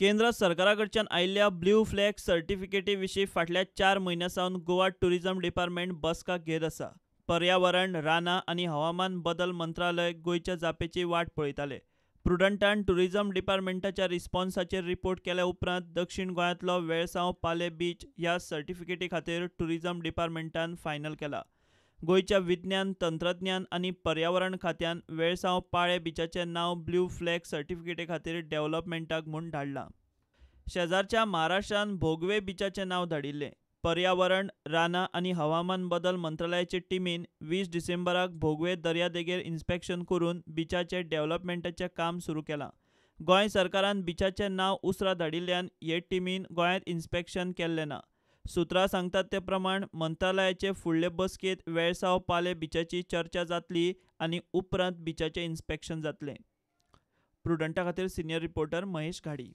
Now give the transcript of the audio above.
केंद्र सरकाराकडच्यान आयिल्ल्या blue flag सर्टिफिकेटी विशीं फाटल्या चार म्हयन्या सावन गोवा टुरिझम डिपार्टमेंट बसका घेत आसा पर्यावरण रानां आनी हवामान बदल मंत्रालय गोंयच्या जापेची वाट पळयताले प्रुडंटान टुरिझम डिपार्टमेंटाच्या रिस्पॉन्साचेर रिपोर्ट केल्या उपरांत दक्षिण गोंयांतलो वेळसांव पाले बीच ह्या सर्टिफिकेटी खातीर टुरिझम डिपार्टमेंटान फायनल केला गोयच्या विज्ञान तंत्रज्ञान आणि पर्यावरण खात्यान वेळसांव पाळे बिचाचें नाव ब्ल्यू फ्लॅग सर्टिफिकेटे खातीर डेव्हलपमेंटाक म्हूण धाडलां शेजारच्या महाराष्ट्रान भोगवे बिचाचें नाव धाडिल्लें पर्यावरण रानां आणि हवामान बदल मंत्रालयाचे टिमीन वीस डिसेंबराक भोगवे दर्यादेगेर इन्स्पेक्शन करून बिचाचे डेव्हलपमेंटाचे काम सुरू केला गोय सरकारान बिचाचें नाव उसरा धाडिल्ल्यान हे टिमीन गोयात इन्स्पेक्शन केल्लें ना सुत्रां सांगतात ते प्रमाण मंत्रालयाचे फुडले बसकेंत वेळसाव पाले बिचाची चर्चा जातली आनी उपरांत बिचाचें इन्स्पेक्शन जातलें प्रुडंटा खातीर सिनियर रिपोर्टर महेश घाडी